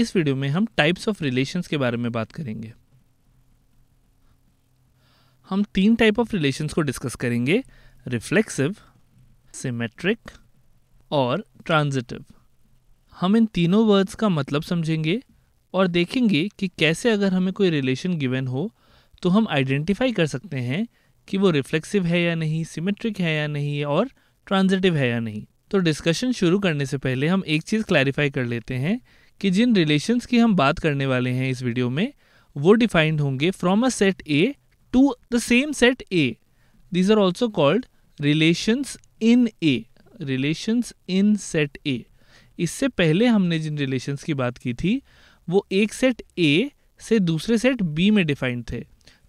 इस वीडियो में हम टाइप्स ऑफ रिलेशंस के बारे में बात करेंगे हम तीन टाइप ऑफ रिलेशंस को डिस्कस करेंगे रिफ्लेक्सिव सिमेट्रिक और ट्रांजिटिव हम इन तीनों वर्ड्स का मतलब समझेंगे और देखेंगे कि कैसे अगर हमें कोई रिलेशन गिवन हो तो हम आइडेंटिफाई कर सकते हैं कि वो रिफ्लेक्सिव है या नहीं सिमेट्रिक है या नहीं और ट्रांजिटिव है या नहीं तो डिस्कशन शुरू करने से पहले हम एक चीज़ क्लैरिफाई कर लेते हैं कि जिन रिलेशंस की हम बात करने वाले हैं इस वीडियो में वो डिफाइंड होंगे from a set A to the same set A these are also called relations in A relations in set A इससे पहले हमने जिन रिलेशंस की बात की थी वो एक सेट ए से दूसरे सेट बी में डिफाइंड थे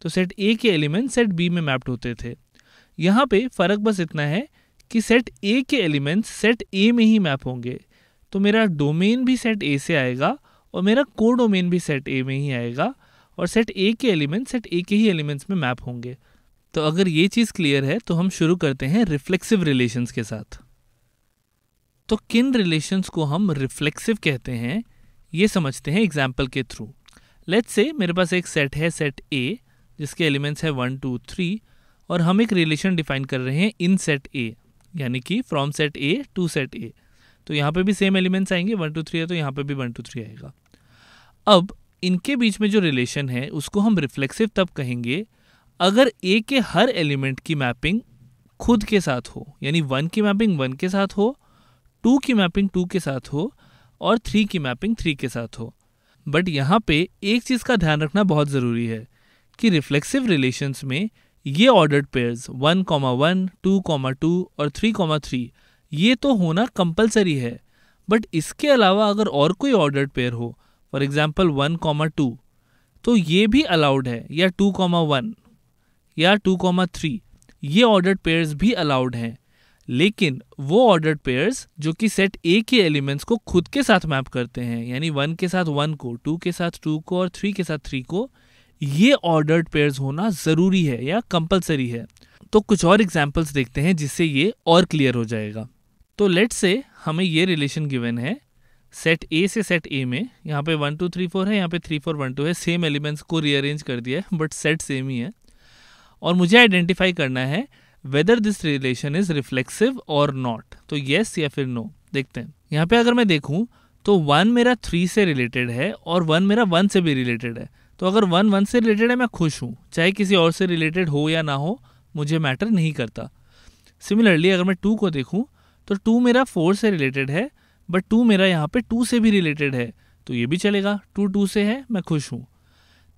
तो सेट ए के एलिमेंट सेट बी में मैप्ड होते थे यहाँ पे फ़र्क बस इतना है कि सेट ए के एलिमेंट्स सेट ए में ही मैप होंगे तो मेरा डोमेन भी सेट ए से आएगा और मेरा को डोमेन भी सेट ए में ही आएगा और सेट ए के एलिमेंट सेट ए के ही एलिमेंट्स में मैप होंगे तो अगर ये चीज़ क्लियर है तो हम शुरू करते हैं रिफ्लेक्सिव रिलेशंस के साथ तो किन रिलेशंस को हम रिफ्लेक्सिव कहते हैं ये समझते हैं एग्जाम्पल के थ्रू लेट्स से मेरे पास एक सेट है सेट ए जिसके एलिमेंट्स है वन टू थ्री और हम एक रिलेशन डिफाइन कर रहे हैं इन सेट ए यानी कि from set A to set A तो यहाँ पे भी सेम एलिमेंट्स आएंगे वन टू थ्री है तो यहाँ पे भी वन टू थ्री आएगा अब इनके बीच में जो रिलेशन है उसको हम रिफ्लेक्सिव तब कहेंगे अगर ए के हर एलिमेंट की मैपिंग खुद के साथ हो यानी वन की मैपिंग वन के साथ हो टू की मैपिंग टू के साथ हो और थ्री की मैपिंग थ्री के साथ हो बट यहाँ पे एक चीज़ का ध्यान रखना बहुत ज़रूरी है कि रिफ्लेक्सिव रिलेशंस में ये ordered pairs one comma one two comma two और थ्री कॉमा थ्री ये तो होना कंपलसरी है बट इसके अलावा अगर और कोई ऑर्डर्ड पेयर हो for example one comma two तो ये भी अलाउड है या टू कॉमा वन या टू कॉमा थ्री ये ऑर्डर्ड पेयर्स भी अलाउड हैं लेकिन वो ऑर्डर्ड पेयर्स जो कि सेट ए के एलिमेंट्स को खुद के साथ मैप करते हैं यानी वन के साथ वन को टू के साथ टू को और थ्री के साथ थ्री को ये ऑर्डर्ड पेयर्स होना ज़रूरी है या कंपलसरी है तो कुछ और एग्जाम्पल्स देखते हैं जिससे ये और क्लियर हो जाएगा तो लेट से हमें ये रिलेशन गिवन है सेट ए से सेट ए में यहाँ पे वन टू थ्री फोर है यहाँ पे थ्री फोर वन टू है सेम एलिमेंट्स को रीअरेंज कर दिया है बट सेट सेम ही है और मुझे आइडेंटिफाई करना है whether this relation is reflexive और नॉट तो येस या फिर नो देखते हैं यहाँ पे अगर मैं देखूँ तो वन मेरा थ्री से रिलेटेड है और वन मेरा वन से भी रिलेटेड है तो अगर वन वन से रिलेटेड है मैं खुश हूँ चाहे किसी और से रिलेटेड हो या ना हो मुझे मैटर नहीं करता सिमिलरली अगर मैं टू को देखूँ तो टू मेरा फोर से रिलेटेड है बट टू मेरा यहाँ पे टू से भी रिलेटेड है तो ये भी चलेगा टू टू से है मैं खुश हूँ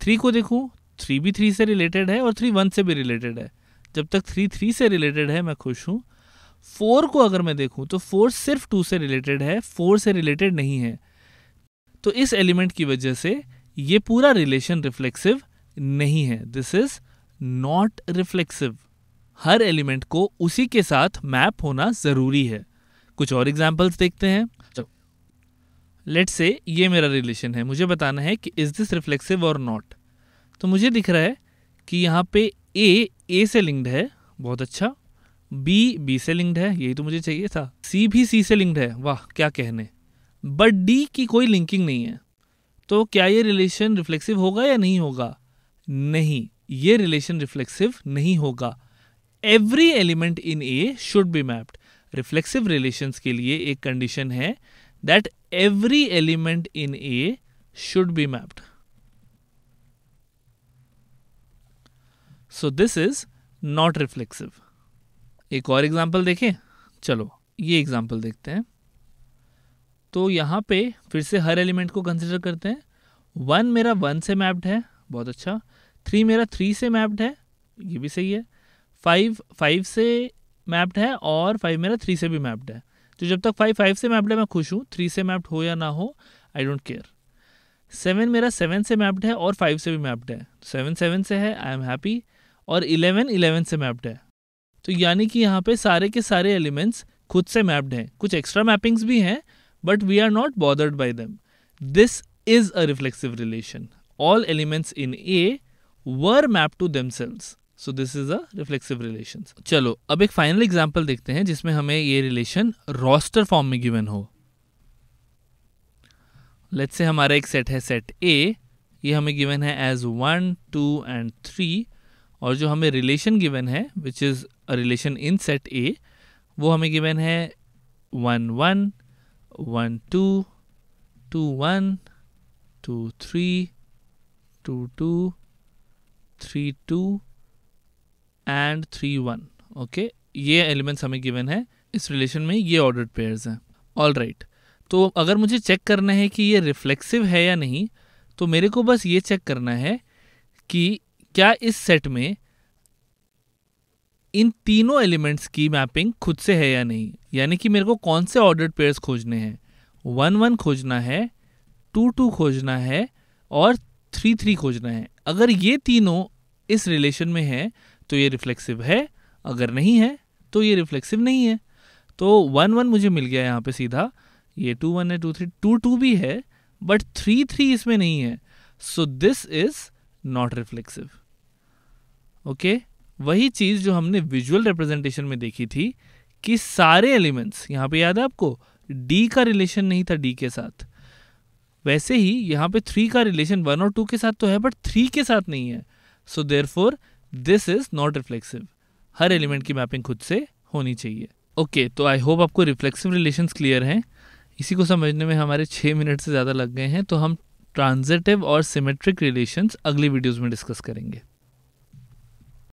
थ्री को देखूँ थ्री भी थ्री से रिलेटेड है और थ्री वन से भी रिलेटेड है जब तक थ्री थ्री से रिलेटेड है मैं खुश हूँ फोर को अगर मैं देखूँ तो फोर सिर्फ टू से रिलेटेड है फोर से रिलेटेड नहीं है तो इस एलिमेंट की वजह से ये पूरा रिलेशन रिफ्लेक्सिव नहीं है दिस इज नॉट रिफ्लेक्सिव हर एलिमेंट को उसी के साथ मैप होना ज़रूरी है कुछ और एग्जाम्पल्स देखते हैं लेट्स से ये मेरा रिलेशन है मुझे बताना है कि इज़ दिस रिफ्लेक्सिव और नॉट तो मुझे दिख रहा है कि यहाँ पे ए ए से लिंक्ड है बहुत अच्छा बी बी से लिंक्ड है यही तो मुझे चाहिए था सी भी सी से लिंक्ड है वाह क्या कहने बट डी की कोई लिंकिंग नहीं है तो क्या ये रिलेशन रिफ्लेक्सिव होगा या नहीं होगा नहीं ये रिलेशन रिफ्लेक्सिव नहीं होगा every element in A should be mapped reflexive relations के लिए एक कंडीशन है that every element in A should be mapped so this is not reflexive एक और एग्जाम्पल देखें चलो ये एग्जाम्पल देखते हैं तो यहां पे फिर से हर एलिमेंट को कंसिडर करते हैं वन मेरा वन से मैप्ड है बहुत अच्छा थ्री मेरा थ्री से मैप्ड है ये भी सही है फाइव फाइव से मैप्ड है और फाइव मेरा थ्री से भी मैप्ड है तो जब तक फाइव फाइव से मैप्ड है मैं खुश हूँ थ्री से मैप्ड हो या ना हो आई डोंट केयर सेवन मेरा सेवन से मैप्ड है और फाइव से भी मैप्ड है सेवन सेवन से है आई एम हैप्पी और इलेवन इलेवन से मैप्ड है तो यानी कि यहाँ पे सारे के सारे एलिमेंट्स खुद से मैप्ड हैं कुछ एक्स्ट्रा मैपिंग्स भी हैं but we are not bothered by them this is a reflexive relation all elements in A were mapped to selves so this is a reflexive relation चलो अब एक फाइनल एग्जाम्पल देखते हैं जिसमें हमें ये रिलेशन रोस्टर फॉर्म में given हो लेट्स से हमारा एक सेट है सेट ए ये हमें गिवन है as one two and three और जो हमें रिलेशन गिवन है which is a relation in set A वो हमें गिवन है one one one two two one two three two two three two and three one okay ये elements हमें given है इस रिलेशन में ये ऑर्डर पेयर्स हैं ऑल राइट तो अगर मुझे चेक करना है कि ये रिफ्लेक्सिव है या नहीं तो मेरे को बस ये चेक करना है कि क्या इस सेट में इन तीनों एलिमेंट्स की मैपिंग खुद से है या नहीं यानी कि मेरे को कौन से ऑर्डर पेयर्स खोजने हैं वन वन खोजना है टू टू खोजना है और थ्री थ्री खोजना है अगर ये तीनों इस रिलेशन में है तो ये रिफ्लेक्सिव है अगर नहीं है तो ये रिफ्लेक्सिव नहीं है तो वन वन मुझे मिल गया यहाँ पे सीधा ये टू वन है टू थ्री टू टू भी है बट थ्री थ्री इसमें नहीं है so this is not reflexive okay वही चीज़ जो हमने विजुअल रिप्रेजेंटेशन में देखी थी कि सारे एलिमेंट्स यहाँ पे याद है आपको डी का रिलेशन नहीं था डी के साथ वैसे ही यहाँ पे थ्री का रिलेशन वन और टू के साथ तो है बट थ्री के साथ नहीं है so there for this is not reflexive हर एलिमेंट की मैपिंग खुद से होनी चाहिए ओके okay, तो आई होप आपको रिफ्लेक्सिव रिलेशन क्लियर हैं इसी को समझने में हमारे छः मिनट से ज़्यादा लग गए हैं तो हम ट्रांजिटिव और सिमेट्रिक रिलेशंस अगली वीडियोस में डिस्कस करेंगे